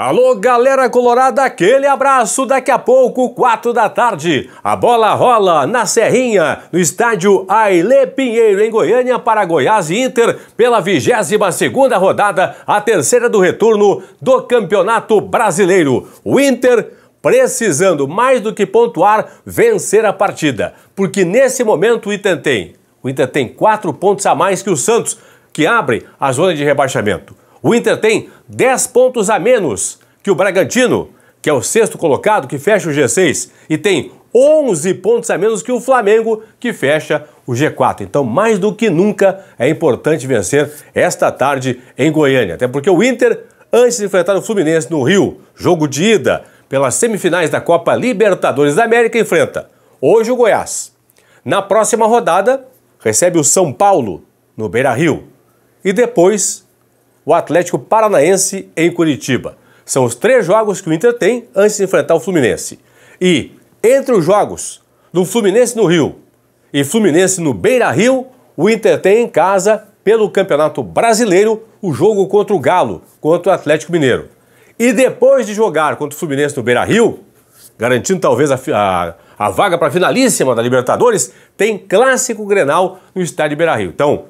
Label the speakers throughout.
Speaker 1: Alô, galera colorada, aquele abraço. Daqui a pouco, quatro da tarde, a bola rola na Serrinha, no estádio Aile Pinheiro, em Goiânia, para Goiás e Inter, pela 22 rodada, a terceira do retorno do Campeonato Brasileiro. O Inter precisando, mais do que pontuar, vencer a partida. Porque nesse momento o Inter tem. O Inter tem quatro pontos a mais que o Santos, que abre a zona de rebaixamento. O Inter tem 10 pontos a menos que o Bragantino, que é o sexto colocado, que fecha o G6, e tem 11 pontos a menos que o Flamengo, que fecha o G4. Então, mais do que nunca, é importante vencer esta tarde em Goiânia. Até porque o Inter, antes de enfrentar o Fluminense no Rio, jogo de ida pelas semifinais da Copa Libertadores da América, enfrenta hoje o Goiás. Na próxima rodada, recebe o São Paulo, no Beira Rio. E depois o Atlético Paranaense em Curitiba. São os três jogos que o Inter tem antes de enfrentar o Fluminense. E entre os jogos do Fluminense no Rio e Fluminense no Beira Rio, o Inter tem em casa, pelo Campeonato Brasileiro, o jogo contra o Galo, contra o Atlético Mineiro. E depois de jogar contra o Fluminense no Beira Rio, garantindo talvez a, a, a vaga para a finalíssima da Libertadores, tem clássico Grenal no estádio Beira Rio. Então,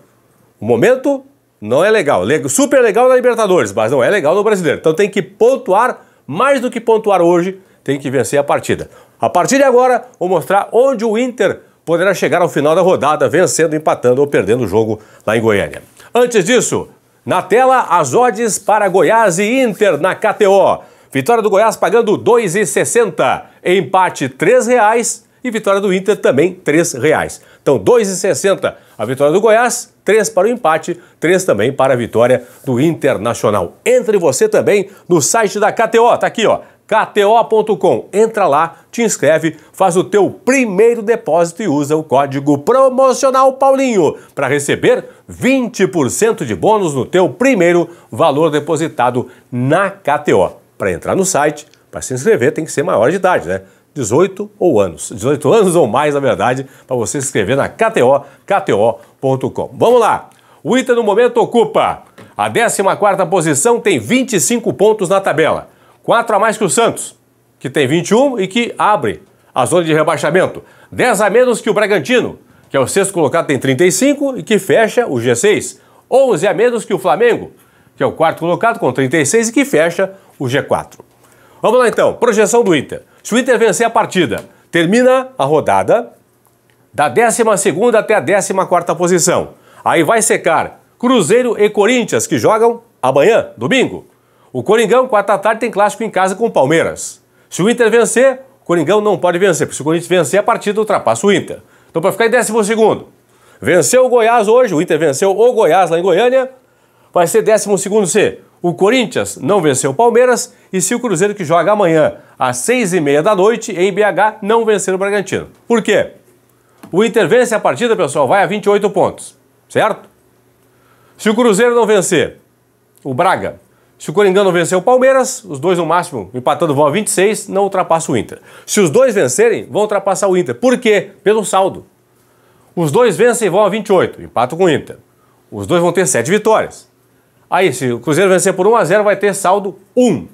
Speaker 1: o momento não é legal. Super legal na Libertadores, mas não é legal no Brasileiro. Então tem que pontuar mais do que pontuar hoje, tem que vencer a partida. A partir de agora, vou mostrar onde o Inter poderá chegar ao final da rodada, vencendo, empatando ou perdendo o jogo lá em Goiânia. Antes disso, na tela, as odds para Goiás e Inter na KTO. Vitória do Goiás pagando R$ 2,60, empate R$ 3,00 e vitória do Inter também R$ reais. Então R$ 2,60 a vitória do Goiás, 3 para o empate, 3 também para a vitória do Internacional. Entre você também no site da KTO, tá aqui ó, kto.com. Entra lá, te inscreve, faz o teu primeiro depósito e usa o código promocional Paulinho para receber 20% de bônus no teu primeiro valor depositado na KTO. Para entrar no site, para se inscrever tem que ser maior de idade, né? 18 ou anos. 18 anos ou mais, na verdade, para você se inscrever na KTO, kto.com. Vamos lá! O Inter no momento ocupa a 14ª posição, tem 25 pontos na tabela. 4 a mais que o Santos, que tem 21 e que abre a zona de rebaixamento. 10 a menos que o Bragantino, que é o sexto colocado, tem 35 e que fecha o G6. 11 a menos que o Flamengo, que é o quarto colocado, com 36 e que fecha o G4. Vamos lá então, projeção do Inter. Se o Inter vencer a partida, termina a rodada da 12 até a 14 posição. Aí vai secar Cruzeiro e Corinthians, que jogam amanhã, domingo. O Coringão, 4 da tarde, tem clássico em casa com o Palmeiras. Se o Inter vencer, o Coringão não pode vencer, porque se o Corinthians vencer, a partida ultrapassa o Inter. Então, para ficar em 12, venceu o Goiás hoje, o Inter venceu o Goiás lá em Goiânia, Vai ser 12 se O Corinthians não venceu o Palmeiras e se o Cruzeiro que joga amanhã às 6 e meia da noite em BH não vencer o Bragantino. Por quê? O Inter vence a partida, pessoal, vai a 28 pontos, certo? Se o Cruzeiro não vencer o Braga, se o Coringão não vencer o Palmeiras, os dois no máximo empatando vão a 26, não ultrapassa o Inter. Se os dois vencerem, vão ultrapassar o Inter. Por quê? Pelo saldo. Os dois vencem e vão a 28, empato com o Inter. Os dois vão ter 7 vitórias. Aí, se o Cruzeiro vencer por 1x0, vai ter saldo 1.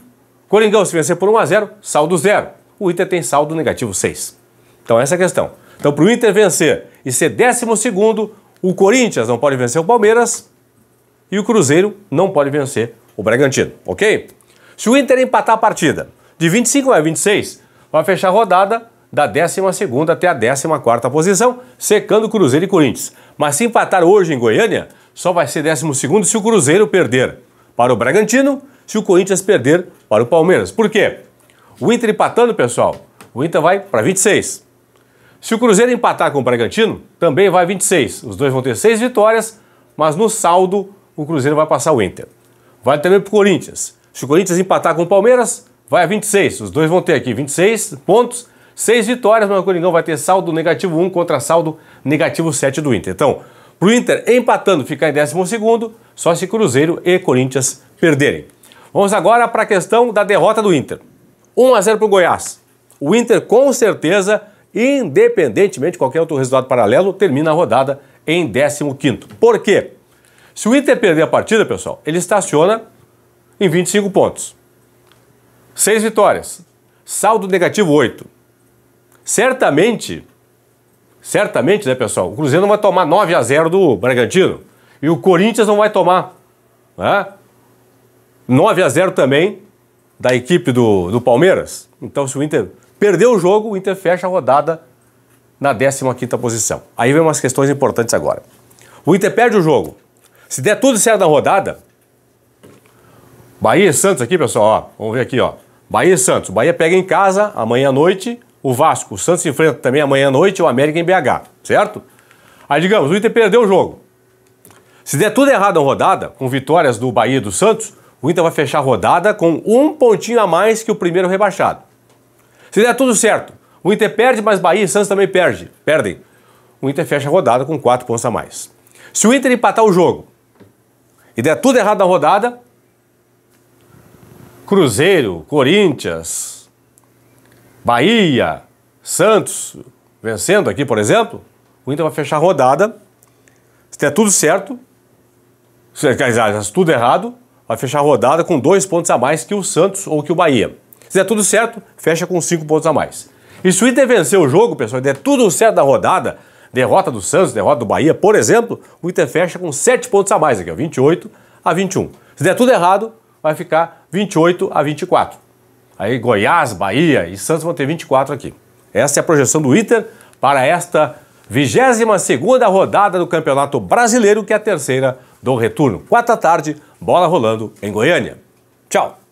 Speaker 1: Coringão, se vencer por 1x0, saldo 0. O Inter tem saldo negativo 6. Então, essa é a questão. Então, para o Inter vencer e ser décimo segundo, o Corinthians não pode vencer o Palmeiras e o Cruzeiro não pode vencer o Bragantino, ok? Se o Inter empatar a partida de 25 a 26, vai fechar a rodada da 12 até a 14 posição, secando Cruzeiro e Corinthians. Mas se empatar hoje em Goiânia, só vai ser 12 se o Cruzeiro perder para o Bragantino, se o Corinthians perder para o Palmeiras. Por quê? O Inter empatando, pessoal, o Inter vai para 26. Se o Cruzeiro empatar com o Bragantino, também vai 26. Os dois vão ter seis vitórias, mas no saldo o Cruzeiro vai passar o Inter. Vale também para o Corinthians. Se o Corinthians empatar com o Palmeiras, vai a 26. Os dois vão ter aqui 26 pontos, 6 vitórias, mas o Coringão vai ter saldo negativo 1 contra saldo negativo 7 do Inter. Então, para o Inter empatando ficar em 12, só se Cruzeiro e Corinthians perderem. Vamos agora para a questão da derrota do Inter. 1 a 0 para o Goiás. O Inter, com certeza, independentemente de qualquer outro resultado paralelo, termina a rodada em 15. Por quê? Se o Inter perder a partida, pessoal, ele estaciona em 25 pontos. 6 vitórias. Saldo negativo 8. Certamente certamente, né, pessoal? O Cruzeiro não vai tomar 9 a 0 do Bragantino. E o Corinthians não vai tomar. Né? 9 a 0 também da equipe do, do Palmeiras. Então, se o Inter perder o jogo, o Inter fecha a rodada na 15ª posição. Aí vem umas questões importantes agora. O Inter perde o jogo. Se der tudo certo na rodada, Bahia e Santos aqui, pessoal, ó, vamos ver aqui, ó. Bahia e Santos. Bahia pega em casa amanhã à noite, o Vasco, o Santos enfrenta também amanhã à noite o América em BH, certo? Aí digamos, o Inter perdeu o jogo. Se der tudo errado na rodada, com vitórias do Bahia e do Santos, o Inter vai fechar a rodada com um pontinho a mais que o primeiro rebaixado. Se der tudo certo, o Inter perde, mas Bahia e Santos também perde, perdem. O Inter fecha a rodada com quatro pontos a mais. Se o Inter empatar o jogo e der tudo errado na rodada, Cruzeiro, Corinthians, Bahia, Santos vencendo aqui, por exemplo, o Inter vai fechar a rodada. Se der tudo certo, se, se tudo errado, vai fechar a rodada com dois pontos a mais que o Santos ou que o Bahia. Se der tudo certo, fecha com cinco pontos a mais. E se o Inter vencer o jogo, pessoal, e der tudo certo da rodada, derrota do Santos, derrota do Bahia, por exemplo, o Inter fecha com sete pontos a mais aqui, ó, 28 a 21. Se der tudo errado, vai ficar 28 a 24 aí Goiás, Bahia e Santos vão ter 24 aqui. Essa é a projeção do Inter para esta 22ª rodada do Campeonato Brasileiro, que é a terceira do retorno. Quatro tarde, bola rolando em Goiânia. Tchau!